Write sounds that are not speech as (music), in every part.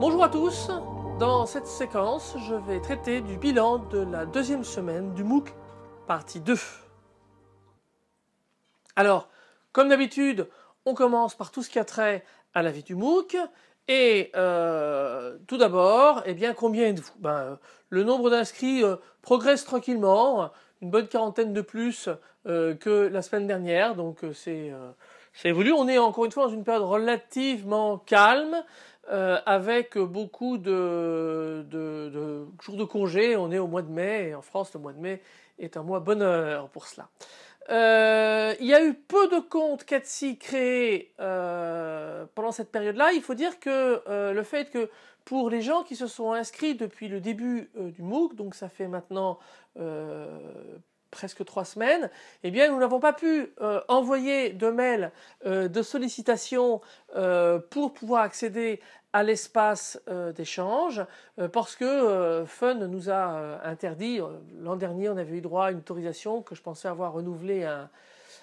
Bonjour à tous, dans cette séquence je vais traiter du bilan de la deuxième semaine du MOOC partie 2. Alors, comme d'habitude, on commence par tout ce qui a trait à la vie du MOOC. Et euh, tout d'abord, eh bien, combien êtes-vous ben, Le nombre d'inscrits euh, progresse tranquillement, une bonne quarantaine de plus euh, que la semaine dernière, donc c'est évolué. On est encore une fois dans une période relativement calme, euh, avec beaucoup de, jours de congés. On est au mois de mai et en France, le mois de mai est un mois bonheur pour cela. Euh, il y a eu peu de comptes Catsi créés euh, pendant cette période-là. Il faut dire que le fait que pour les gens qui se sont inscrits depuis le début du MOOC, donc ça fait maintenant presque trois semaines, eh bien, nous n'avons pas pu euh, envoyer de mail euh, de sollicitation euh, pour pouvoir accéder à l'espace d'échange parce que Fun nous a interdit. L'an dernier, on avait eu droit à une autorisation que je pensais avoir renouvelée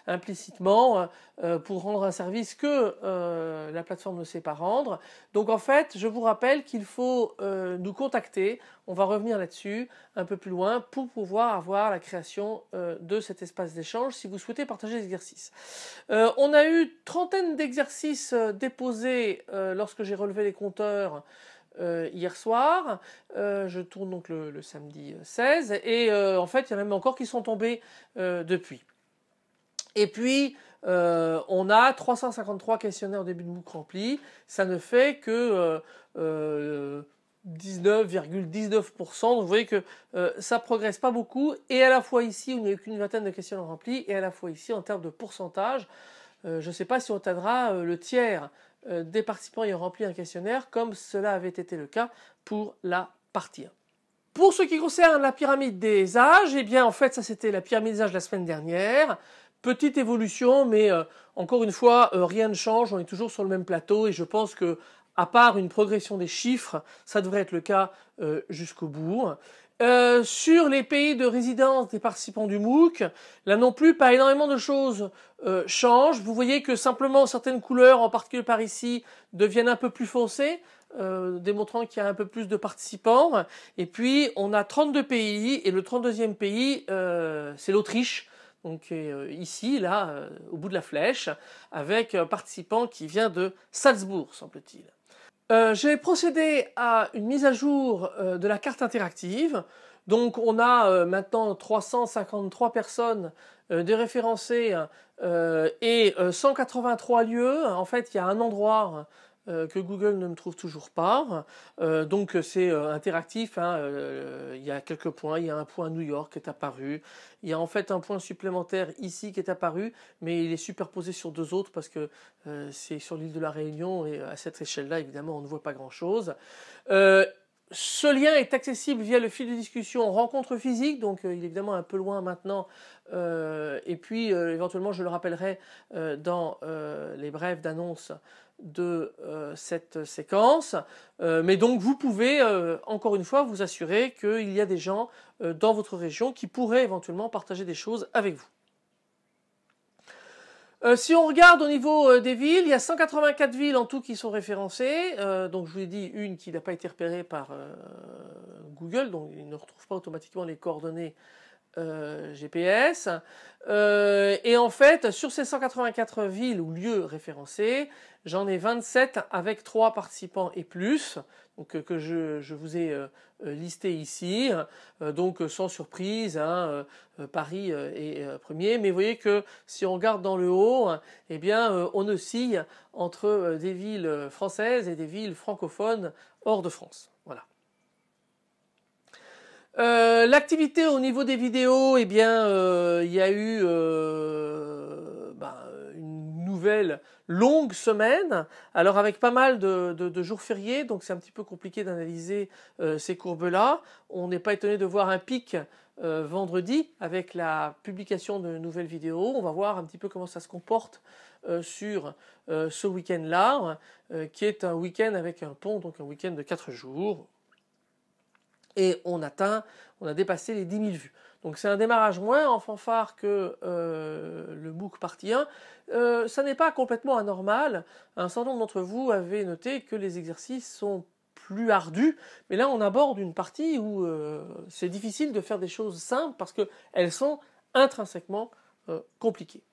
implicitement euh, euh, pour rendre un service que euh, la plateforme ne sait pas rendre. Donc en fait, je vous rappelle qu'il faut nous contacter, on va revenir là-dessus un peu plus loin pour pouvoir avoir la création de cet espace d'échange si vous souhaitez partager l'exercice. on a eu trentaine d'exercices déposés lorsque j'ai relevé les compteurs. hier soir. je tourne donc le, samedi 16. Et en fait, il y en a même encore qui sont tombés depuis. Et puis, euh, on a 353 questionnaires au début de MOOC remplis. Ça ne fait que 19,19%. Euh, euh, vous voyez que ça ça progresse pas beaucoup. Et à la fois ici, où il n'y a qu'une vingtaine de questions remplis et à la fois ici, en termes de pourcentage, je ne sais pas si on atteindra le tiers des participants ayant rempli un questionnaire, comme cela avait été le cas pour la partie Pour ce qui concerne la pyramide des âges, eh bien en fait ça c'était la pyramide des âges la semaine dernière petite évolution, mais euh, encore une fois, euh, rien ne change, on est toujours sur le même plateau et je pense que, à part une progression des chiffres, ça devrait être le cas euh, jusqu'au bout. sur les pays de résidence des participants du MOOC, là non plus, pas énormément de choses changent. Vous voyez que simplement certaines couleurs, en particulier par ici, deviennent un peu plus foncées. démontrant qu'il y a un peu plus de participants. Et puis, on a 32 pays, et le 32e pays, c'est l'Autriche, donc euh, ici, là, euh, au bout de la flèche, avec un participant qui vient de Salzbourg, semble-t-il. Euh, J'ai procédé à une mise à jour de la carte interactive. Donc on a maintenant 353 personnes déréférencées et 183 lieux. En fait, il y a un endroit euh, que Google ne me trouve toujours pas. Euh, donc c'est euh, interactif. Hein, il y a quelques points. Il y a un point New York qui est apparu. Il y a en fait un point supplémentaire ici qui est apparu, mais il est superposé sur deux autres parce que c'est sur l'île de la Réunion et à cette échelle-là, évidemment, on ne voit pas grand-chose. Ce lien est accessible via le fil de discussion rencontre physique, donc il est évidemment un peu loin maintenant. et puis éventuellement, je le rappellerai dans les brèves d'annonce de euh, cette séquence. Euh, mais donc vous pouvez, euh, encore une fois, vous assurer qu'il y a des gens dans votre région qui pourraient éventuellement partager des choses avec vous. si on regarde au niveau des villes, il y a 184 villes en tout qui sont référencées. donc je vous ai dit une qui n'a pas été repérée par Google, donc il ne retrouve pas automatiquement les coordonnées GPS. et en fait, sur ces 184 villes ou lieux référencés, J'en ai 27 avec 3 participants et plus, donc, euh, que je, vous ai euh, euh, listé ici. donc sans surprise, hein, Paris est premier. Mais vous voyez que si on regarde dans le haut, eh bien on oscille entre des villes françaises et des villes francophones hors de France. Voilà. L'activité au niveau des vidéos, eh bien, il y a eu ben, une nouvelle longue semaine, alors avec pas mal de, jours fériés, donc c'est un petit peu compliqué d'analyser euh, ces courbes-là. On n'est pas étonné de voir un pic euh, vendredi avec la publication de nouvelles vidéos. On va voir un petit peu comment ça se comporte euh, sur ce week-end-là, qui est un week-end avec un pont, donc un week-end de 4 jours. Et on atteint, on a dépassé les 10 000 vues. Donc c'est un démarrage moins en fanfare que euh, le MOOC partie 1. Euh, ça n'est pas complètement anormal. Un certain nombre d'entre vous avez noté que les exercices sont plus ardus, mais là on aborde une partie où euh, c'est difficile de faire des choses simples parce qu'elles sont intrinsèquement compliquées.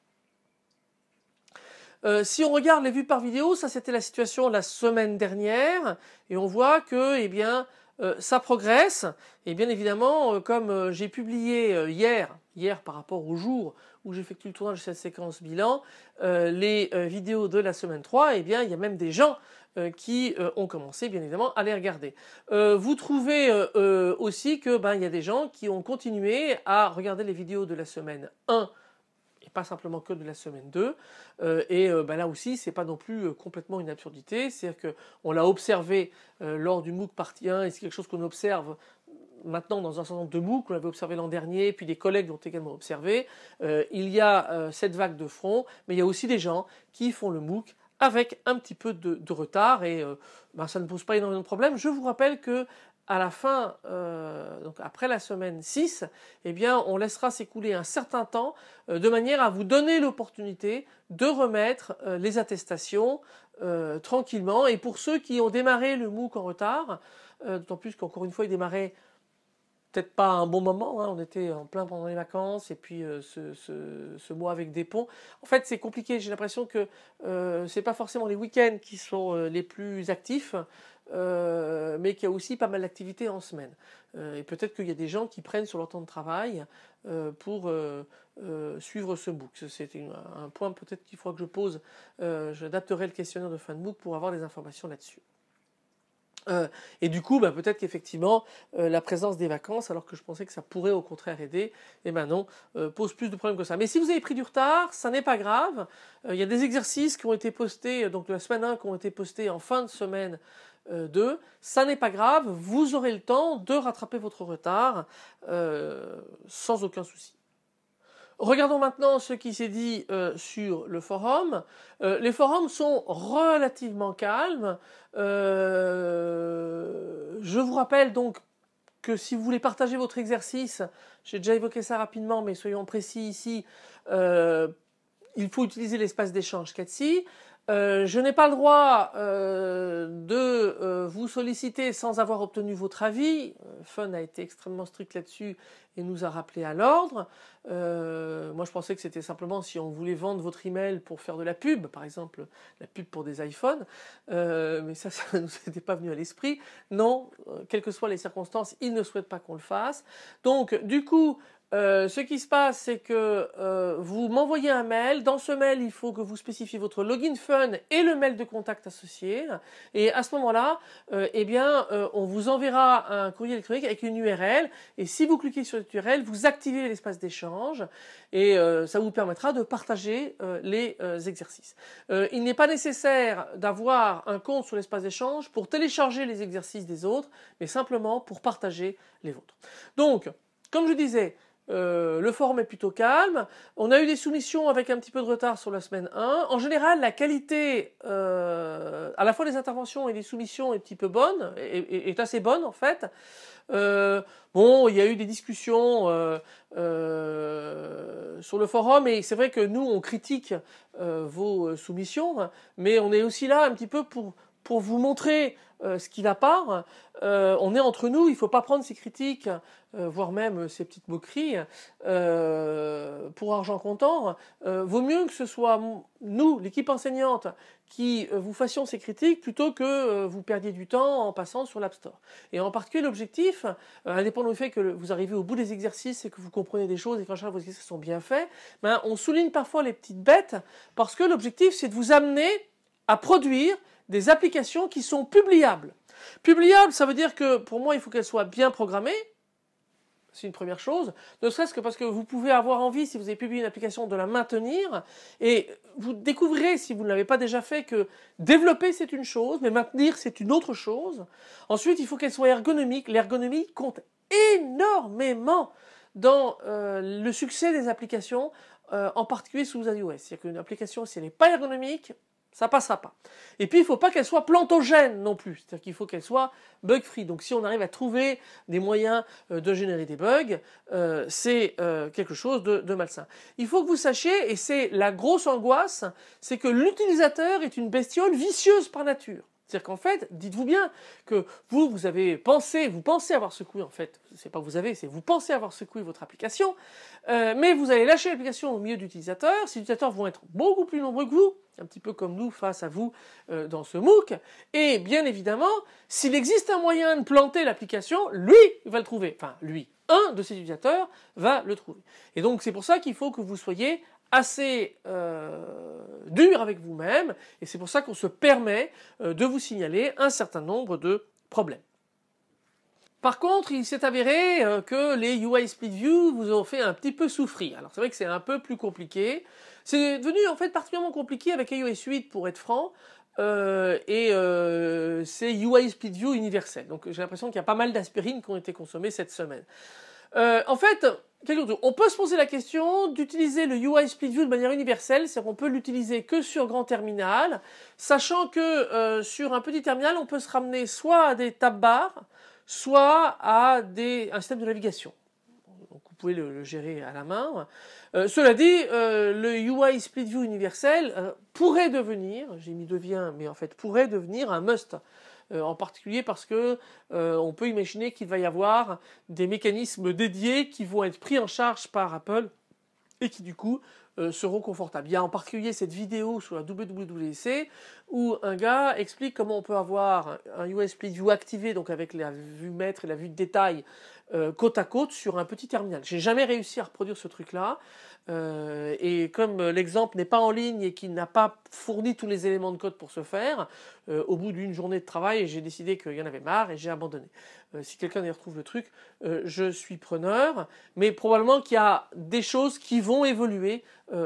si on regarde les vues par vidéo, ça c'était la situation la semaine dernière, et on voit que, eh bien, euh, ça progresse. Et bien évidemment, euh, comme euh, j'ai publié hier, hier par rapport au jour où j'effectue le tournage de cette séquence bilan, les vidéos de la semaine 3, et eh bien il y a même des gens qui ont commencé bien évidemment à les regarder. vous trouvez aussi que ben, il y a des gens qui ont continué à regarder les vidéos de la semaine 1 pas simplement que de la semaine 2. Euh, et euh, bah, là aussi, c'est pas non plus euh, complètement une absurdité. C'est-à-dire qu'on l'a observé lors du MOOC partie 1, et c'est quelque chose qu'on observe maintenant dans un certain nombre de MOOC, qu'on avait observé l'an dernier, puis des collègues l'ont également observé. il y a cette vague de front, mais il y a aussi des gens qui font le MOOC avec un petit peu de, retard et bah, ça ne pose pas énormément de problèmes. Je vous rappelle que à la fin, euh, donc après la semaine 6, eh bien, on laissera s'écouler un certain temps euh, de manière à vous donner l'opportunité de remettre euh, les attestations tranquillement. Et pour ceux qui ont démarré le MOOC en retard, d'autant plus qu'encore une fois, il démarrait peut-être pas un bon moment. Hein. on était en plein pendant les vacances et puis ce, ce, mois avec des ponts. En fait, c'est compliqué. J'ai l'impression que ce n'est pas forcément les week-ends qui sont les plus actifs. Euh, mais qui a aussi pas mal d'activités en semaine. Euh, et peut-être qu'il y a des gens qui prennent sur leur temps de travail euh, pour suivre ce MOOC. C'est un point peut-être qu'il faudra que je pose. J'adapterai le questionnaire de fin de MOOC pour avoir des informations là-dessus. et du coup, bah, peut-être qu'effectivement, la présence des vacances, alors que je pensais que ça pourrait au contraire aider, et eh ben non, pose plus de problèmes que ça. Mais si vous avez pris du retard, ça n'est pas grave. Il y a des exercices qui ont été postés, donc la semaine 1, qui ont été postés en fin de semaine euh, de ça n'est pas grave, vous aurez le temps de rattraper votre retard euh, sans aucun souci. Regardons maintenant ce qui s'est dit euh, sur le forum. les forums sont relativement calmes. je vous rappelle donc que si vous voulez partager votre exercice, j'ai déjà évoqué ça rapidement, mais soyons précis ici, il faut utiliser l'espace d'échange Catsi. Euh, je n'ai pas le droit euh, de euh, vous solliciter sans avoir obtenu votre avis. Fun a été extrêmement strict là-dessus et nous a rappelé à l'ordre. moi, je pensais que c'était simplement si on voulait vendre votre email pour faire de la pub, par exemple la pub pour des iPhones, mais ça, (laughs) ça ne nous était pas venu à l'esprit. Non, quelles que soient les circonstances, il ne souhaite pas qu'on le fasse. Donc, du coup, euh, ce qui se passe, c'est que euh, vous m'envoyez un mail. Dans ce mail, il faut que vous spécifiez votre login fun et le mail de contact associé. Et à ce moment-là, euh, eh bien, on vous enverra un courrier électronique avec une URL. Et si vous cliquez sur cette URL, vous activez l'espace d'échange et ça vous permettra de partager les exercices. il n'est pas nécessaire d'avoir un compte sur l'espace d'échange pour télécharger les exercices des autres, mais simplement pour partager les vôtres. Donc, comme je disais, euh, le forum est plutôt calme. On a eu des soumissions avec un petit peu de retard sur la semaine 1. En général, la qualité euh, à la fois des interventions et des soumissions est un petit peu bonne, est, assez bonne en fait. Euh, bon, il y a eu des discussions sur le forum et c'est vrai que nous, on critique vos soumissions, mais on est aussi là un petit peu pour pour vous montrer euh, ce qu'il a part, euh, on est entre nous, il ne faut pas prendre ces critiques, euh, voire même ces petites moqueries, pour argent comptant. vaut mieux que ce soit nous, l'équipe enseignante, qui vous fassions ces critiques plutôt que vous perdiez du temps en passant sur l'App Store. Et en particulier, l'objectif, indépendamment du fait que vous arrivez au bout des exercices et que vous comprenez des choses et qu'en général vos exercices sont bien faits, ben, on souligne parfois les petites bêtes parce que l'objectif, c'est de vous amener à produire des applications qui sont publiables. Publiables, ça veut dire que pour moi, il faut qu'elles soient bien programmées. C'est une première chose. Ne serait-ce que parce que vous pouvez avoir envie, si vous avez publié une application, de la maintenir. Et vous découvrirez, si vous ne l'avez pas déjà fait, que développer, c'est une chose, mais maintenir, c'est une autre chose. Ensuite, il faut qu'elles soit ergonomiques. L'ergonomie compte énormément dans euh, le succès des applications, euh, en particulier sous iOS. C'est-à-dire qu'une application, si elle n'est pas ergonomique, ça passera pas. Et puis, il ne faut pas qu'elle soit plantogène non plus. C'est-à-dire qu'il faut qu'elle soit bug-free. Donc, si on arrive à trouver des moyens euh, de générer des bugs, euh, c'est euh, quelque chose de, de, malsain. Il faut que vous sachiez, et c'est la grosse angoisse, c'est que l'utilisateur est une bestiole vicieuse par nature. C'est-à-dire qu'en fait, dites-vous bien que vous, vous avez pensé, vous pensez avoir secoué en fait, c'est pas vous avez, c'est vous pensez avoir secoué votre application, euh, mais vous allez lâcher l'application au milieu d'utilisateurs, ces utilisateurs vont être beaucoup plus nombreux que vous, un petit peu comme nous face à vous euh, dans ce MOOC, et bien évidemment, s'il existe un moyen de planter l'application, lui, va le trouver, enfin lui, un de ces utilisateurs va le trouver. Et donc c'est pour ça qu'il faut que vous soyez assez euh, dur avec vous-même, et c'est pour ça qu'on se permet euh, de vous signaler un certain nombre de problèmes. Par contre, il s'est avéré euh, que les UI Split View vous ont fait un petit peu souffrir. Alors c'est vrai que c'est un peu plus compliqué. C'est devenu en fait particulièrement compliqué avec iOS 8 pour être franc. et c'est UI Split View universel. Donc j'ai l'impression qu'il y a pas mal d'aspirines qui ont été consommées cette semaine. en fait, on peut se poser la question d'utiliser le UI Split View de manière universelle, c'est-à-dire qu'on peut l'utiliser que sur grand terminal, sachant que euh, sur un petit terminal, on peut se ramener soit à des tab bars, soit à des, un système de navigation. Donc vous pouvez le, gérer à la main. Euh, cela dit, euh, le UI Split View universel pourrait devenir, j'ai mis devient, mais en fait pourrait devenir un must. Euh, en particulier parce que euh, on peut imaginer qu'il va y avoir des mécanismes dédiés qui vont être pris en charge par Apple et qui du coup euh, seront confortables. Il y a en particulier cette vidéo sur la WWDC e où un gars explique comment on peut avoir un USB View activé, donc avec la vue maître et la vue de détail côte à côte sur un petit terminal. Je n'ai jamais réussi à reproduire ce truc-là. Euh, et comme l'exemple n'est pas en ligne et qu'il n'a pas fourni tous les éléments de code pour ce faire, euh, au bout d'une journée de travail, j'ai décidé qu'il y en avait marre et j'ai abandonné. Euh, si quelqu'un y retrouve le truc, je suis preneur, mais probablement qu'il y a des choses qui vont évoluer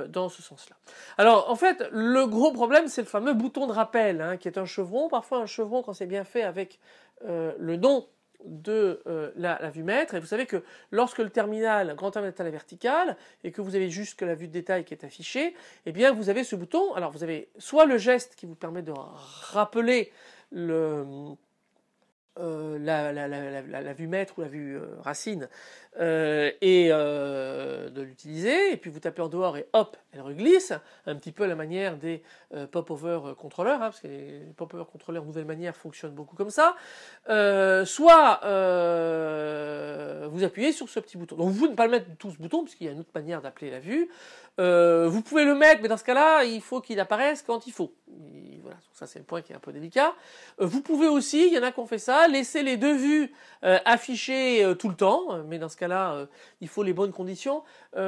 dans ce sens-là. Alors en fait, le gros problème, c'est le fameux bouton de rappel, hein, qui est un chevron. Parfois un chevron, quand c'est bien fait avec le nom de euh, la, vue maître Et vous savez que lorsque le terminal, grand terminal est vertical, et que vous avez juste que la vue de détail qui est affichée, eh bien vous avez ce bouton. Alors vous avez soit le geste qui vous permet de rappeler le, euh, la, vue maître ou la vue euh, racine euh, et de l'utiliser. Et puis vous tapez en dehors et hop, elle reglisse, un petit peu à la manière des pop-over contrôleurs, hein, parce que les pop-over contrôleurs nouvelle manière fonctionnent beaucoup comme ça. soit vous appuyez sur ce petit bouton. Donc vous ne pas le mettre tout ce bouton, qu'il y a une autre manière d'appeler la vue. Euh, vous pouvez le mettre, mais dans ce cas-là, il faut qu'il apparaisse quand il faut. voilà, ça c'est le point qui est un peu délicat. Euh, vous pouvez aussi, il y en a qui ont fait ça, laisser les deux vues euh, affichées tout le temps, mais dans ce cas-là, il faut les bonnes conditions. dans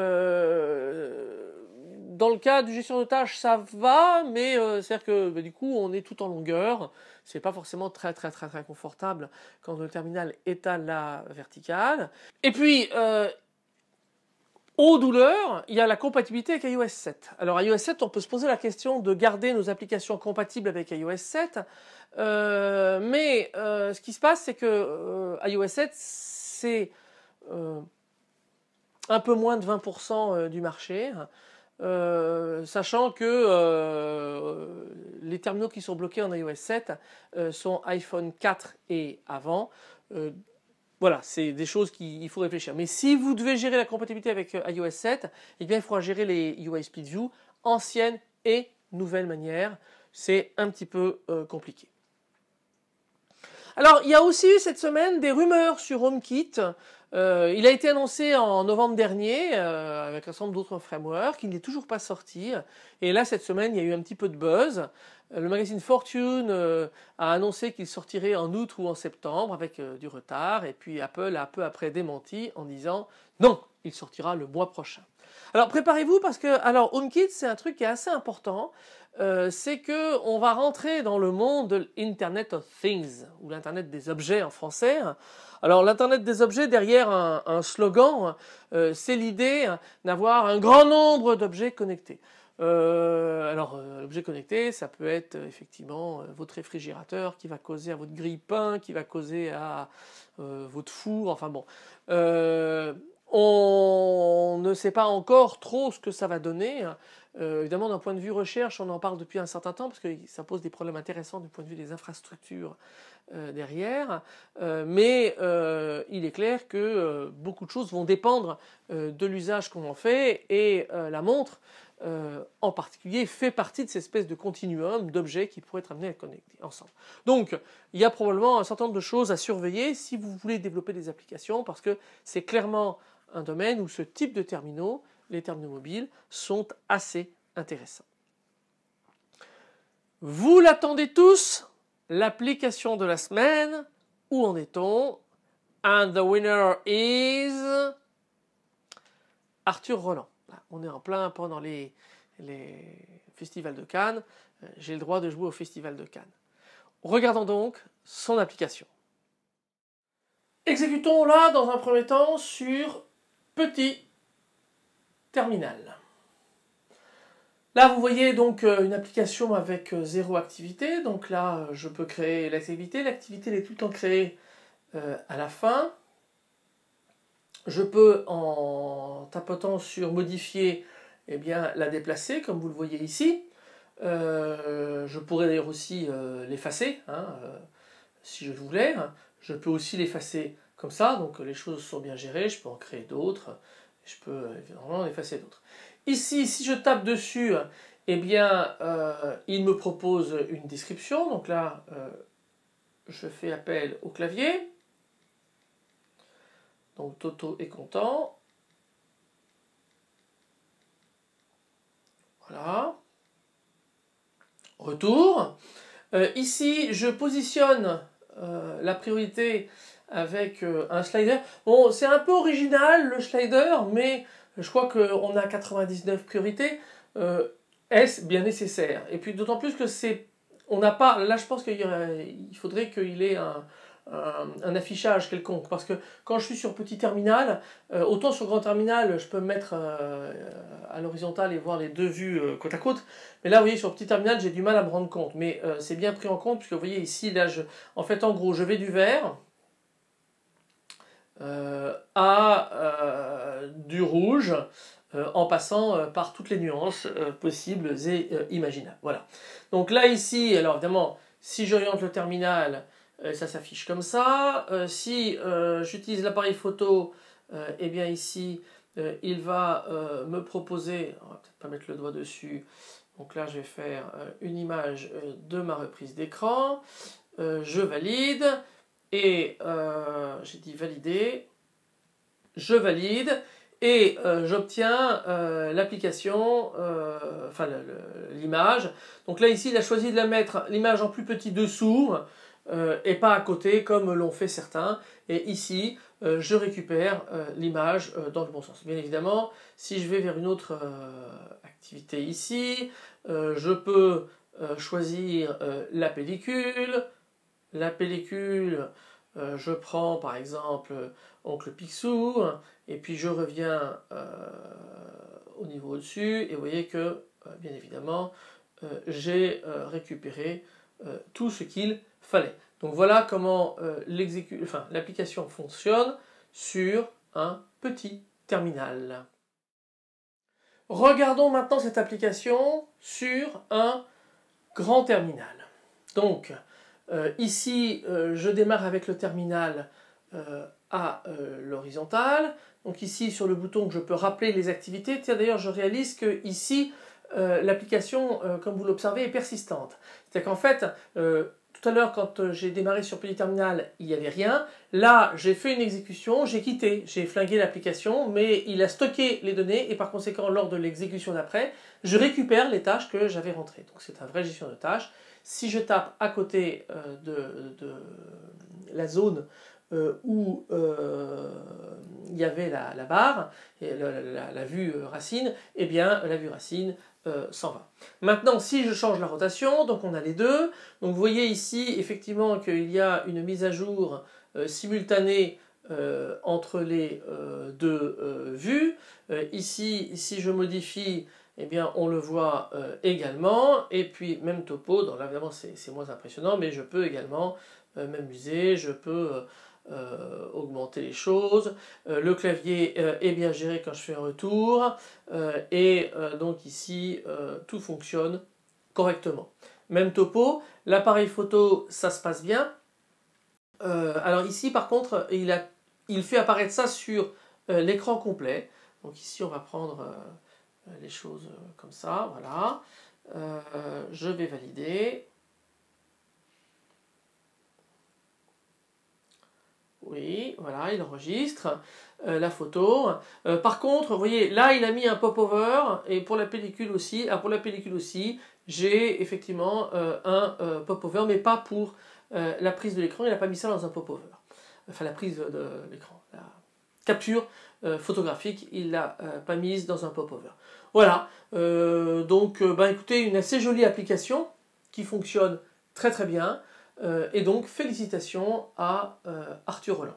le cas du gestion de tâches, ça va, mais c'est-à-dire que bah, du coup, on est tout en longueur. C'est pas forcément très très très très confortable quand le terminal est à la verticale. Et puis aux douleurs, il y a la compatibilité avec iOS 7. Alors iOS 7, on peut se poser la question de garder nos applications compatibles avec iOS 7, euh, mais euh, ce qui se passe, c'est que euh, iOS 7, c'est un peu moins de 20% du marché. sachant que les terminaux qui sont bloqués en iOS 7 sont iPhone 4 et avant. Voilà, c'est des choses qu'il faut réfléchir. Mais si vous devez gérer la compatibilité avec euh, iOS 7, eh bien, il faudra gérer les UI View anciennes et nouvelle manières. C'est un petit peu euh, compliqué. Alors, il y a aussi eu cette semaine des rumeurs sur HomeKit. Euh, il a été annoncé en novembre dernier avec un certain nombre d'autres frameworks. Il n'est toujours pas sorti. Et là, cette semaine, il y a eu un petit peu de buzz. Euh, le magazine Fortune euh, a annoncé qu'il sortirait en août ou en septembre avec euh, du retard, et puis Apple a peu après démenti en disant non, il sortira le mois prochain. Alors préparez-vous parce que alors HomeKit c'est un truc qui est assez important, c'est qu'on va rentrer dans le monde de l'Internet of Things ou l'Internet des objets en français. Alors l'Internet des objets derrière un, slogan, c'est l'idée d'avoir un grand nombre d'objets connectés. Euh, alors, euh, l'objet connecté, ça peut être euh, effectivement votre réfrigérateur qui va causer à votre grille-pain, qui va causer à votre four, enfin bon. On ne sait pas encore trop ce que ça va donner. Hein. évidemment, d'un point de vue recherche, on en parle depuis un certain temps parce que ça pose des problèmes intéressants du point de vue des infrastructures derrière. mais il est clair que beaucoup de choses vont dépendre de l'usage qu'on en fait et la montre. Euh, en particulier fait partie de cette espèce de continuum d'objets qui pourraient être amenés à connecter ensemble. Donc, il y a probablement un certain nombre de choses à surveiller si vous voulez développer des applications, parce que c'est clairement un domaine où ce type de terminaux, les terminaux mobiles, sont assez intéressants. Vous l'attendez tous, l'application de la semaine. Où en est-on And the winner is Arthur Roland. Bah, on est en plein pendant les, festivals de Cannes. Euh, j'ai le droit de jouer au festival de Cannes. Regardons donc son application. Exécutons la dans un premier temps sur petit terminal. Là, vous voyez donc euh, une application avec euh, zéro activité. Donc là, je peux créer l'activité. L'activité, elle est tout le temps créée à la fin. Je peux, en tapotant sur modifier, eh bien, la déplacer, comme vous le voyez ici. Euh, je pourrais d'ailleurs aussi euh, l'effacer, hein, euh, si je voulais. Hein. Je peux aussi l'effacer comme ça, donc les choses sont bien gérées, je peux en créer d'autres, je peux évidemment en effacer d'autres. Ici, si je tape dessus, eh bien, il me propose une description, donc là, je fais appel au clavier, donc Toto est content. Voilà. Retour. Euh, ici, je positionne euh, la priorité avec euh, un slider. Bon, c'est un peu original le slider, mais je crois qu'on a 99 priorités. Est-ce bien nécessaire Et puis d'autant plus que c'est... On n'a pas... Là, je pense qu'il faudrait qu'il ait un un, affichage quelconque. Parce que quand je suis sur petit terminal, euh, autant sur grand terminal, je peux me mettre euh, à l'horizontale et voir les deux vues euh, côte à côte. Mais là, vous voyez, sur petit terminal, j'ai du mal à me rendre compte. Mais c'est bien pris en compte, puisque vous voyez ici, là, je... en fait, en gros, je vais du vert à du rouge. en passant par toutes les nuances possibles et imaginables. Voilà. Donc là ici, alors évidemment, si j'oriente le terminal, euh, ça s'affiche comme ça. Euh, si euh, j'utilise l'appareil photo, et eh bien ici, il va me proposer, on va peut-être pas mettre le doigt dessus, donc là je vais faire une image de ma reprise d'écran, je valide, et j'ai dit valider, je valide, et j'obtiens l'application, enfin l'image. Donc là ici, il a choisi de la mettre l'image en plus petit dessous, euh, et pas à côté comme l'ont fait certains. Et ici, euh, je récupère euh, l'image dans le bon sens. Bien évidemment, si je vais vers une autre activité ici, je peux choisir la pellicule. La pellicule, je prends par exemple Oncle Picsou, hein, et puis je reviens au niveau au-dessus, et vous voyez que, bien évidemment, j'ai récupéré tout ce qu'il fallait. Donc voilà comment euh, l'application fonctionne sur un petit terminal. Regardons maintenant cette application sur un grand terminal. Donc euh, ici, euh, je démarre avec le terminal à l'horizontale. Donc ici, sur le bouton, que je peux rappeler les activités. Tiens, d'ailleurs, je réalise que ici, l'application, comme vous l'observez, est persistante. C'est-à-dire qu'en fait, tout à l'heure, quand euh, j'ai démarré sur Petit Terminal, il n'y avait rien. Là, j'ai fait une exécution, j'ai quitté, j'ai flingué l'application, mais il a stocké les données et par conséquent, lors de l'exécution d'après, je récupère les tâches que j'avais rentrées. Donc c'est un vrai gestion de tâches. Si je tape à côté euh, de, la zone euh, où euh, il y avait la, barre, et la, vue euh, racine, eh bien la vue racine s'en va. Maintenant, si je change la rotation, donc on a les deux, donc vous voyez ici effectivement qu'il y a une mise à jour simultanée entre les deux vues. ici, si je modifie, et eh bien, on le voit également. Et puis, même topo, donc là, évidemment, c'est moins impressionnant, mais je peux également m'amuser, je peux euh, augmenter les choses. Euh, le clavier euh, est bien géré quand je fais un retour. et donc ici, tout fonctionne correctement. Même topo, l'appareil photo, ça se passe bien. alors ici, par contre, il, a, il fait apparaître ça sur l'écran complet. Donc ici, on va prendre les choses comme ça, voilà. je vais valider. Oui, voilà, il enregistre euh, la photo. Euh, par contre, vous voyez, là, il a mis un pop-over, et pour la pellicule aussi, ah, pour la pellicule aussi, j'ai effectivement euh, un pop-over, mais pas pour la prise de l'écran, il n'a pas mis ça dans un pop-over. Enfin, la prise de l'écran, la capture photographique, il l'a pas mise dans un pop-over. Voilà, donc, ben, écoutez, une assez jolie application qui fonctionne très très bien. Euh, et donc, félicitations à euh, Arthur Roland.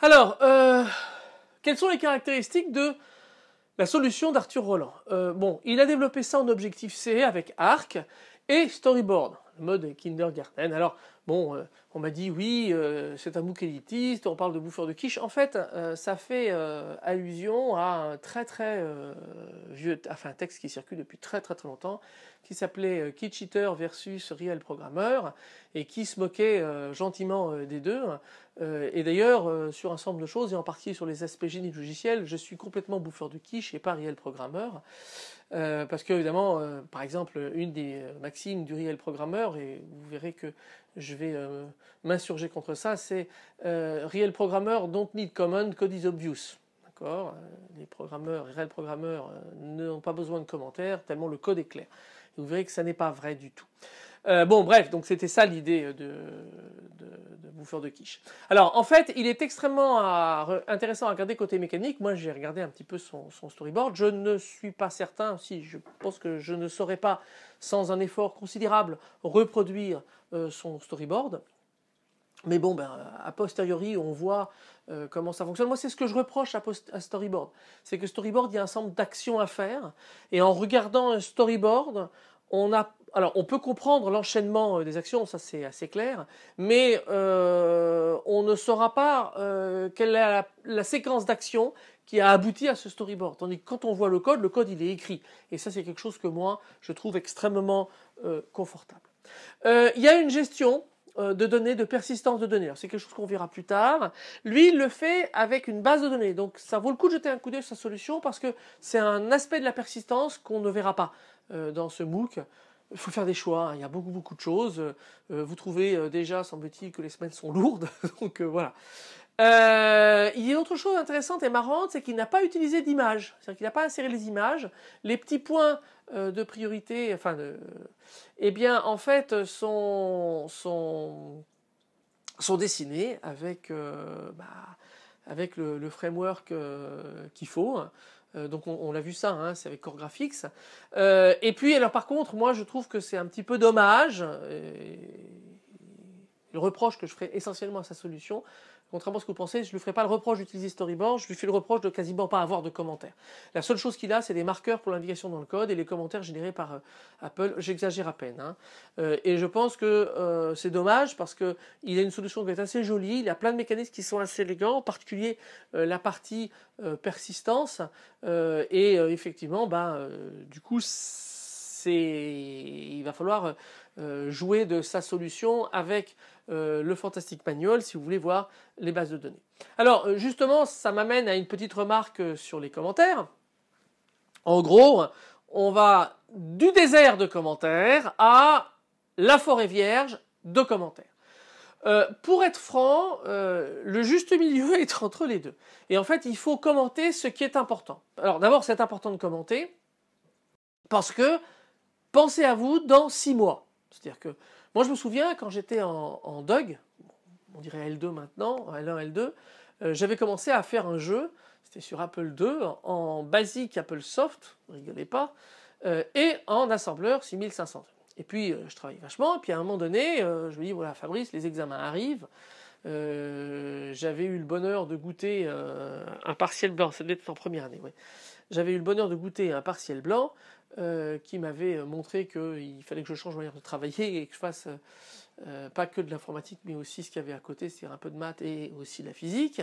Alors, euh, quelles sont les caractéristiques de la solution d'Arthur Roland Bon, il a développé ça en objectif C avec ARC et storyboard, le mode kindergarten. Alors, Bon, euh, on m'a dit oui, euh, c'est un bouc élitiste, on parle de bouffeur de quiche. En fait, euh, ça fait allusion à un très très vieux, enfin un texte qui circule depuis très très très longtemps, qui s'appelait Kitcheater cheater versus Real Programmer, et qui se moquait gentiment des deux. et d'ailleurs, sur un nombre de choses, et en partie sur les aspects du logiciel, je suis complètement bouffeur de quiche et pas Real Programmer. Euh, parce que, évidemment, euh, par exemple, une des euh, maximes du réel programmeur, et vous verrez que je vais m'insurger contre ça, c'est réel programmeur don't need comment, code is obvious. D'accord Les programmeurs, réels programmeurs n'ont pas besoin de commentaires, tellement le code est clair vous verrez que ça n'est pas vrai du tout. Euh, bon, bref, donc c'était ça l'idée euh, de, de, de, Bouffeur de quiche. Alors, en fait, il est extrêmement euh, intéressant à regarder côté mécanique. Moi, j'ai regardé un petit peu son, storyboard. Je ne suis pas certain, si je pense que je ne saurais pas, sans un effort considérable, reproduire son storyboard. Mais bon, ben, a posteriori, on voit euh, comment ça fonctionne. Moi, c'est ce que je reproche à, Storyboard. C'est que Storyboard, il y a un ensemble d'actions à faire. Et en regardant un Storyboard, on a. Alors, on peut comprendre l'enchaînement euh, des actions, ça c'est assez clair, mais euh, on ne saura pas quelle est la, la séquence d'actions qui a abouti à ce storyboard. Tandis que quand on voit le code, le code il est écrit. Et ça, c'est quelque chose que moi, je trouve extrêmement confortable. Il y a une gestion euh, de données, de persistance de données. C'est quelque chose qu'on verra plus tard. Lui, il le fait avec une base de données. Donc ça vaut le coup de jeter un coup d'œil sur sa solution parce que c'est un aspect de la persistance qu'on ne verra pas euh, dans ce MOOC. Il faut faire des choix, hein. il y a beaucoup beaucoup de choses. Euh, vous trouvez déjà, semble-t-il, que les semaines sont lourdes. (laughs) Donc voilà. il y a une autre chose intéressante et marrante, c'est qu'il n'a pas utilisé d'image. C'est-à-dire qu'il n'a pas inséré les images. Les petits points euh, de priorité, enfin, eh bien, en fait, sont, sont, sont dessinés avec, euh, bah, avec le, framework euh, qu'il faut. Hein. donc, on, l'a vu ça, hein, c'est avec Core Graphics. et puis, alors, par contre, moi, je trouve que c'est un petit peu dommage. Et, le reproche que je ferai essentiellement à sa solution, contrairement à ce que vous pensez, je ne lui ferai pas le reproche d'utiliser Storyboard, je lui fais le reproche de quasiment pas avoir de commentaires. La seule chose qu'il a, c'est des marqueurs pour l'indication dans le code et les commentaires générés par euh, Apple. J'exagère à peine. Hein. Euh, et je pense que euh, c'est dommage parce qu'il a une solution qui est assez jolie, il a plein de mécanismes qui sont assez élégants, en particulier la partie persistance. et effectivement, bah, du coup, il va falloir euh, jouer de sa solution avec euh, le Fantastic Manual si vous voulez voir les bases de données. Alors euh, justement, ça m'amène à une petite remarque sur les commentaires. En gros, on va du désert de commentaires à la forêt vierge de commentaires. pour être franc, le juste milieu (laughs) est entre les deux. Et en fait, il faut commenter ce qui est important. Alors d'abord, c'est important de commenter parce que pensez à vous dans six mois. C'est-à-dire que moi, je me souviens quand j'étais en, en Doug, on dirait L2 maintenant, L1, L2, euh, j'avais commencé à faire un jeu, c'était sur Apple II, en, basique Apple Soft, rigolez pas, euh, et en assembleur 6500. Et puis, euh, je travaillais vachement, et puis à un moment donné, je me dis, voilà, Fabrice, les examens arrivent. j'avais eu le bonheur de goûter un partiel blanc, ça devait être en première année, oui. J'avais eu le bonheur de goûter un partiel blanc. Euh, qui m'avait montré qu'il fallait que je change ma manière de travailler et que je fasse euh, pas que de l'informatique, mais aussi ce qu'il y avait à côté, c'est-à-dire un peu de maths et aussi de la physique.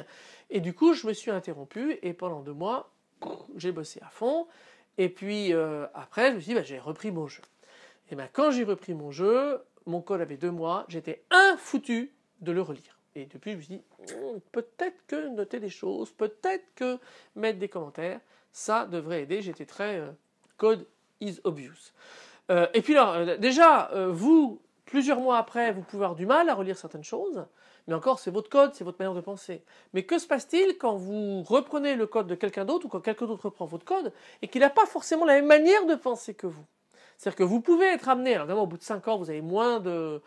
Et du coup, je me suis interrompu et pendant deux mois, j'ai bossé à fond. Et puis euh, après, je me suis dit, bah, j'ai repris mon jeu. Et bien, bah, quand j'ai repris mon jeu, mon code avait deux mois, j'étais un foutu de le relire. Et depuis, je me suis dit, oh, peut-être que noter des choses, peut-être que mettre des commentaires, ça devrait aider. J'étais très code is obvious. Euh, et puis là euh, déjà, euh, vous, plusieurs mois après, vous pouvez avoir du mal à relire certaines choses, mais encore, c'est votre code, c'est votre manière de penser. Mais que se passe-t-il quand vous reprenez le code de quelqu'un d'autre ou quand quelqu'un d'autre reprend votre code et qu'il n'a pas forcément la même manière de penser que vous C'est-à-dire que vous pouvez être amené, alors évidemment, au bout de 5 ans, vous avez moins de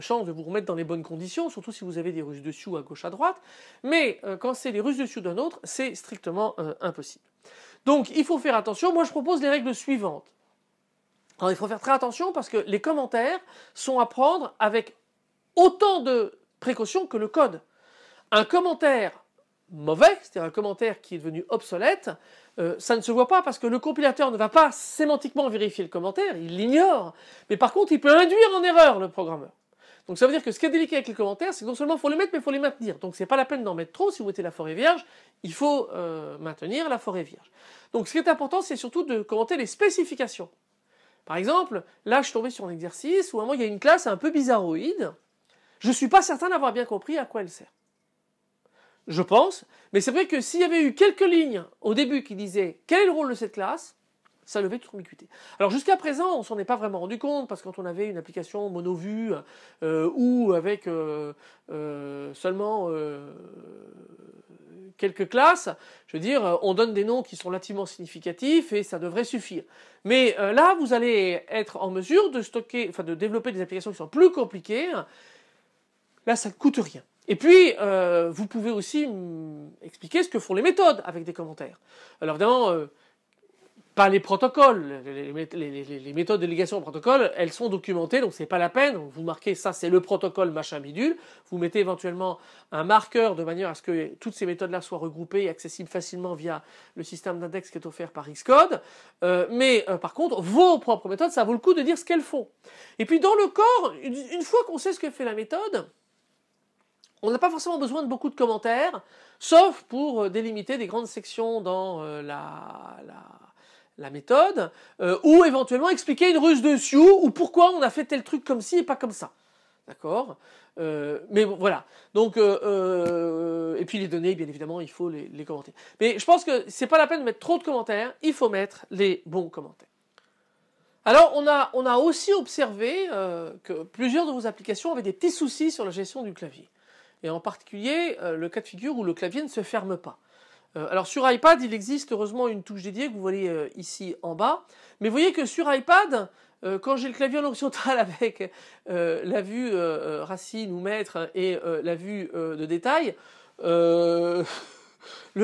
chances de vous remettre dans les bonnes conditions, surtout si vous avez des russes dessus à gauche à droite, mais quand c'est les russes dessus d'un autre, c'est strictement impossible. Donc il faut faire attention. Moi je propose les règles suivantes. Alors il faut faire très attention parce que les commentaires sont à prendre avec autant de précautions que le code. Un commentaire mauvais, c'est-à-dire un commentaire qui est devenu obsolète, euh, ça ne se voit pas parce que le compilateur ne va pas sémantiquement vérifier le commentaire, il l'ignore, mais par contre il peut induire en erreur le programmeur. Donc ça veut dire que ce qui est délicat avec les commentaires, c'est que non seulement il faut les mettre, mais il faut les maintenir. Donc c'est pas la peine d'en mettre trop si vous mettez la forêt vierge, il faut euh, maintenir la forêt vierge. Donc ce qui est important, c'est surtout de commenter les spécifications. Par exemple, là je suis tombé sur un exercice où à un moment il y a une classe un peu bizarroïde, je suis pas certain d'avoir bien compris à quoi elle sert. Je pense, mais c'est vrai que s'il y avait eu quelques lignes au début qui disaient quel est le rôle de cette classe, ça levait toute tourmicuité. Alors jusqu'à présent, on s'en est pas vraiment rendu compte parce que quand on avait une application monovue euh, ou avec euh, euh, seulement quelques classes, je veux dire, on donne des noms qui sont relativement significatifs et ça devrait suffire. Mais là, vous allez être en mesure de stocker, enfin de développer des applications qui sont plus compliquées. Là, ça ne coûte rien. Et puis, vous pouvez aussi expliquer ce que font les méthodes avec des commentaires. Alors évidemment pas les protocoles, les, méthodes de délégation au protocole, elles sont documentées, donc ce n'est pas la peine. Vous marquez ça, c'est le protocole machin bidule. Vous mettez éventuellement un marqueur de manière à ce que toutes ces méthodes-là soient regroupées et accessibles facilement via le système d'index qui est offert par Xcode. Euh, mais euh, par contre, vos propres méthodes, ça vaut le coup de dire ce qu'elles font. Et puis dans le corps, une, fois qu'on sait ce que fait la méthode, on n'a pas forcément besoin de beaucoup de commentaires, sauf pour euh, délimiter des grandes sections dans la la méthode, euh, ou éventuellement expliquer une ruse dessus, ou pourquoi on a fait tel truc comme ci et pas comme ça. D'accord euh, Mais voilà. Donc, euh, et puis les données, bien évidemment, il faut les, commenter. Mais je pense que c'est pas la peine de mettre trop de commentaires, il faut mettre les bons commentaires. Alors, on a, on a aussi observé que plusieurs de vos applications avaient des petits soucis sur la gestion du clavier. Et en particulier, le cas de figure où le clavier ne se ferme pas. Euh, alors sur iPad, il existe heureusement une touche dédiée que vous voyez euh, ici en bas. Mais vous voyez que sur iPad, euh, quand j'ai le clavier en horizontal (laughs) avec la vue racine ou maître et la vue de détail, (laughs) le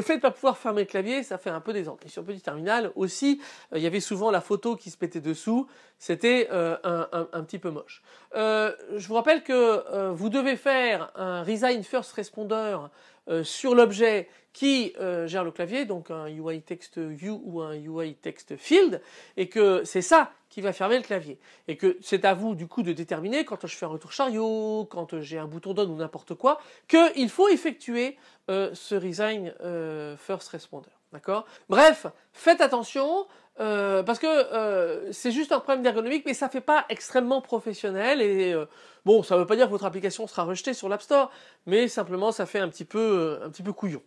fait de ne pas pouvoir fermer le clavier, ça fait un peu désordre. Et sur Petit Terminal aussi, il y avait souvent la photo qui se pétait dessous. C'était un, petit peu moche. je vous rappelle que vous devez faire un Resign First Responder euh, sur l'objet qui euh, gère le clavier, donc un UI text view ou un UI text field, et que c'est ça qui va fermer le clavier. Et que c'est à vous du coup de déterminer quand je fais un retour chariot, quand j'ai un bouton donne ou n'importe quoi, qu'il faut effectuer euh, ce resign first responder. D'accord Bref, faites attention, euh, parce que euh, c'est juste un problème d'ergonomie, mais ça ne fait pas extrêmement professionnel. Et euh, bon, ça ne veut pas dire que votre application sera rejetée sur l'App Store, mais simplement ça fait un petit peu, un petit peu couillon.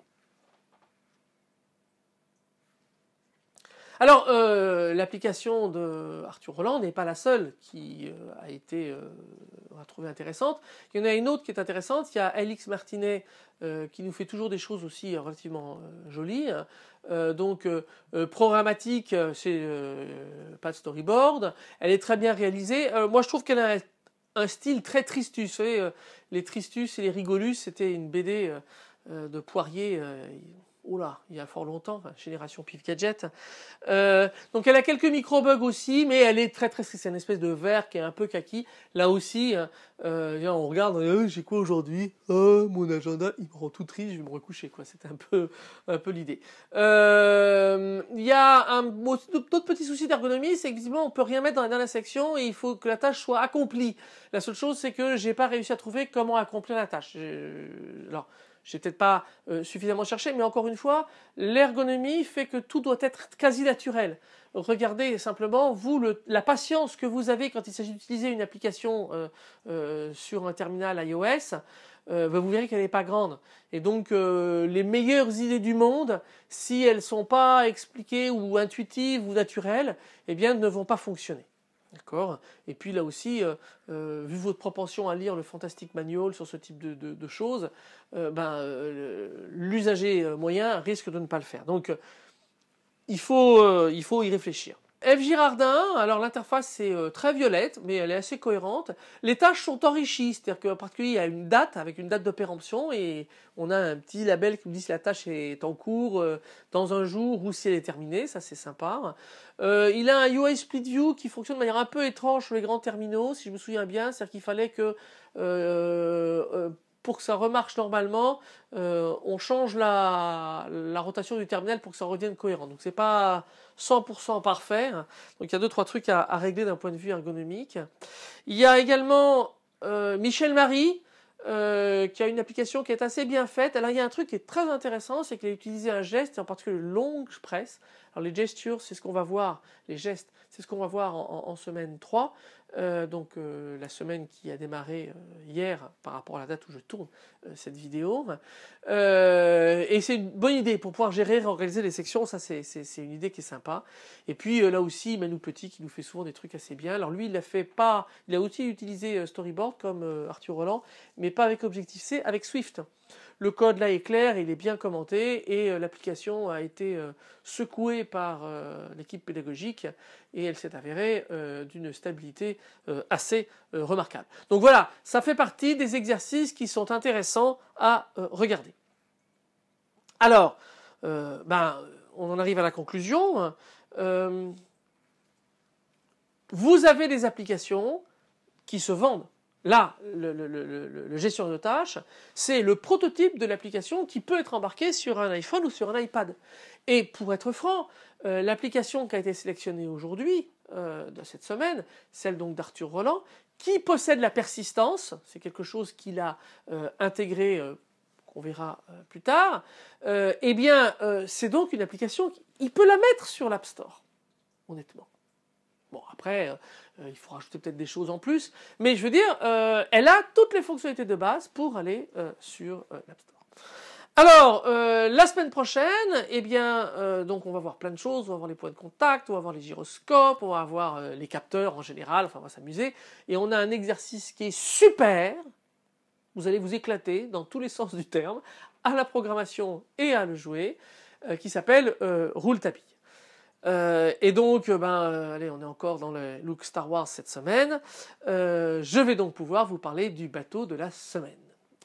Alors, euh, l'application de Arthur Roland n'est pas la seule qui euh, a été euh, trouvée intéressante. Il y en a une autre qui est intéressante. Il y a Alix Martinet qui nous fait toujours des choses aussi relativement jolies. Hein. donc, programmatique, c'est pas de storyboard. Elle est très bien réalisée. moi, je trouve qu'elle a un style très tristus. Vous savez, les tristus et les rigolus, c'était une BD de Poirier oula, il y a fort longtemps, génération Pif Gadget. Euh, donc elle a quelques micro-bugs aussi, mais elle est très très triste. C'est une espèce de verre qui est un peu kaki. Là aussi, euh, euh, on regarde, j'ai quoi aujourd'hui Mon agenda, il me rend tout triste, je vais me recoucher. quoi. C'est un peu, un peu l'idée. Il y a un d'autres petits soucis d'ergonomie, c'est qu'effectivement, on peut rien mettre dans la dernière section et il faut que la tâche soit accomplie. La seule chose, c'est que je n'ai pas réussi à trouver comment accomplir la tâche. Alors, j'ai peut-être pas euh, suffisamment cherché, mais encore une fois, l'ergonomie fait que tout doit être quasi naturel. Regardez simplement, vous, la patience que vous avez quand il s'agit d'utiliser une application euh, euh, sur un terminal iOS, ben, vous verrez qu'elle n'est pas grande. Et donc, les meilleures idées du monde, si elles ne sont pas expliquées ou intuitives ou naturelles, eh bien, ne vont pas fonctionner. D'accord Et puis là aussi, euh, euh, vu votre propension à lire le Fantastic Manual sur ce type de, choses, euh, ben, l'usager moyen risque de ne pas le faire. Donc, il faut, il faut y réfléchir. F. Girardin, alors l'interface est euh, très violette, mais elle est assez cohérente. Les tâches sont enrichies, c'est-à-dire qu'en particulier, il y a une date avec une date de péremption et on a un petit label qui nous dit si la tâche est en cours euh, dans un jour ou si elle est terminée, ça c'est sympa. Euh, il a un UI Split View qui fonctionne de manière un peu étrange sur les grands terminaux, si je me souviens bien, c'est-à-dire qu'il fallait que pour que ça remarche normalement, euh, on change la, rotation du terminal pour que ça revienne cohérent. Donc ce n'est pas 100% parfait. Hein. Donc il y a deux trois trucs à, régler d'un point de vue ergonomique. Il y a également euh, Michel Marie euh, qui a une application qui est assez bien faite. Alors il y a un truc qui est très intéressant, c'est qu'il a utilisé un geste, en particulier le long press. Alors les gestures, c'est ce qu'on va voir, les gestes, c'est ce qu'on va voir en semaine 3. Euh, donc euh, la semaine qui a démarré euh, hier par rapport à la date où je tourne cette vidéo. et c'est une bonne idée pour pouvoir gérer, et réorganiser les sections, ça c'est une idée qui est sympa. Et puis là aussi Manu Petit qui nous fait souvent des trucs assez bien. Alors lui il a fait pas, il a aussi utilisé storyboard comme Arthur Roland, mais pas avec Objective C, avec Swift. Le code là est clair, il est bien commenté et euh, l'application a été euh, secouée par euh, l'équipe pédagogique et elle s'est avérée d'une stabilité assez remarquable. Donc voilà, ça fait partie des exercices qui sont intéressants à regarder. Alors, ben, on en arrive à la conclusion. vous avez des applications qui se vendent. Là, le, le, de tâches, c'est le prototype de l'application qui peut être embarquée sur un iPhone ou sur un iPad. Et pour être franc, euh, l'application qui a été sélectionnée aujourd'hui, euh, de cette semaine, celle donc d'Arthur Roland, qui possède la persistance, c'est quelque chose qu'il a euh, intégré, euh, qu'on verra plus tard, eh bien, c'est donc une application, qu'il peut la mettre sur l'App Store, honnêtement. Bon, après, euh, euh, il faut rajouter peut-être des choses en plus, mais je veux dire, euh, elle a toutes les fonctionnalités de base pour aller sur l'App Store. Alors, la semaine prochaine, eh bien, donc on va voir plein de choses, on va voir les points de contact, on va voir les gyroscopes, on va voir les capteurs en général, enfin on va s'amuser, et on a un exercice qui est super, vous allez vous éclater dans tous les sens du terme, à la programmation et à le jouer, qui s'appelle Roule tapis. Euh, et donc, euh, ben, euh, allez, on est encore dans le look Star Wars cette semaine. je vais donc pouvoir vous parler du bateau de la semaine.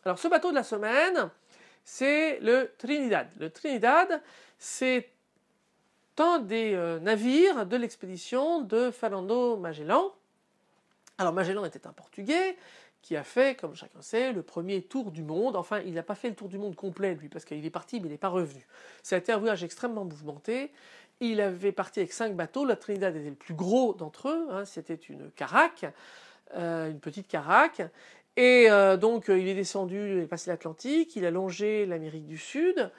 Alors, ce bateau de la semaine, c'est le Trinidad. Le Trinidad, c'est un des navires de l'expédition de Fernando Magellan. Alors, Magellan était un Portugais qui a fait, comme chacun sait, le premier tour du monde. Enfin, il n'a pas fait le tour du monde complet, lui, parce qu'il est parti, mais il n'est pas revenu. C'était un voyage extrêmement mouvementé. Il avait parti avec cinq bateaux. La Trinidad était le plus gros d'entre eux. Hein. C'était une caraque, euh, une petite caraque. Et euh, donc, euh, il est descendu, il est passé l'Atlantique, il a longé l'Amérique du Sud.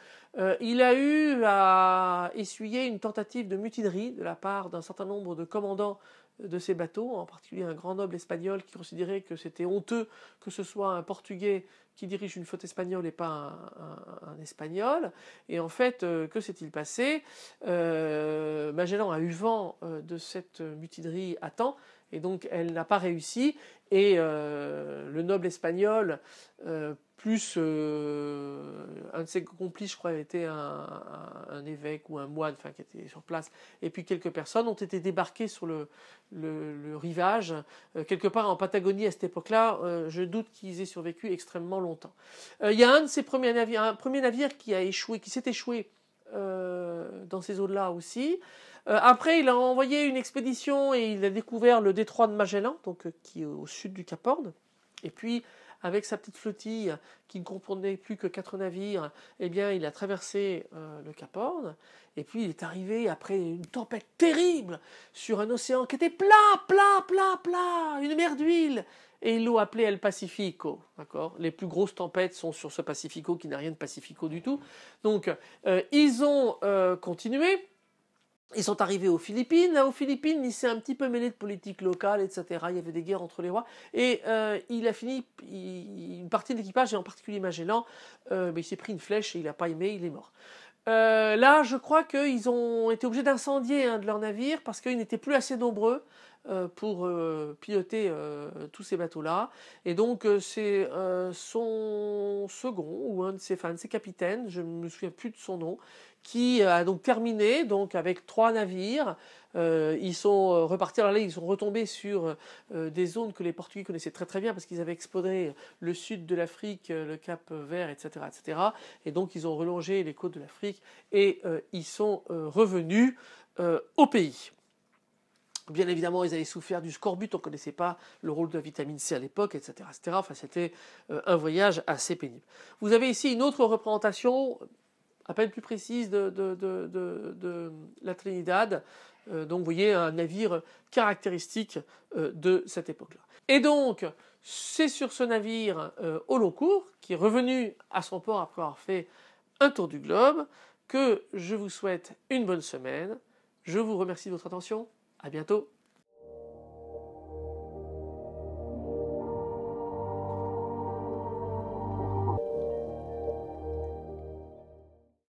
il a eu à essuyer une tentative de mutinerie de la part d'un certain nombre de commandants de ces bateaux, en particulier un grand noble espagnol qui considérait que c'était honteux que ce soit un Portugais qui dirige une flotte espagnole et pas un, Espagnol. Et en fait, euh, que s'est-il passé euh, Magellan a eu vent euh, de cette mutinerie à temps et donc elle n'a pas réussi. Et euh, le noble espagnol, euh, plus euh, un de ses complices, je crois, était un, évêque ou un moine, enfin qui était sur place, et puis quelques personnes ont été débarquées sur le, le, le rivage, quelque part en Patagonie à cette époque-là. je doute qu'ils aient survécu extrêmement longtemps. Il y a un de ces premiers navires, un premier navire qui a échoué, qui s'est échoué dans ces eaux-là aussi. Euh, après, il a envoyé une expédition et il a découvert le détroit de Magellan, donc, euh, qui est au sud du Cap Horn. Et puis, avec sa petite flottille qui ne comprenait plus que quatre navires, eh bien, il a traversé euh, le Cap Horn. Et puis, il est arrivé après une tempête terrible sur un océan qui était plat, plat, plat, plat, une mer d'huile. Et ils l'ont appelé El Pacifico. D'accord Les plus grosses tempêtes sont sur ce Pacifico qui n'a rien de Pacifico du tout. Donc, ils ont continué. Ils sont arrivés aux Philippines. aux Philippines, il s'est un petit peu mêlé de politique locale, etc. Il y avait des guerres entre les rois. Et euh, il a fini, une partie de l'équipage, et en particulier Magellan, euh, mais il s'est pris une flèche et il n'a pas aimé, il est mort. Euh, là, je crois qu'ils ont été obligés d'incendier un de leurs navires parce qu'ils n'étaient plus assez nombreux euh, pour euh, piloter euh, tous ces bateaux-là. Et donc c'est son second ou un de ses, fans, ses capitaines, je ne me souviens plus de son nom, qui a donc terminé donc avec trois navires. ils sont repartis, alors là ils sont retombés sur des zones que les Portugais connaissaient très très bien parce qu'ils avaient exploré le sud de l'Afrique, le Cap Vert, etc., etc. Et donc ils ont relongé les côtes de l'Afrique et ils sont revenus au pays. Bien évidemment, ils avaient souffert du scorbut, on ne connaissait pas le rôle de la vitamine C à l'époque, etc., Enfin, c'était euh, un voyage assez pénible. Vous avez ici une autre représentation à peine plus précise de, la Trinidad. Euh, donc, vous voyez un navire caractéristique euh, de cette époque-là. Et donc, c'est sur ce navire au long cours, qui est revenu à son port après avoir fait un tour du globe, que je vous souhaite une bonne semaine. Je vous remercie de votre attention. À bientôt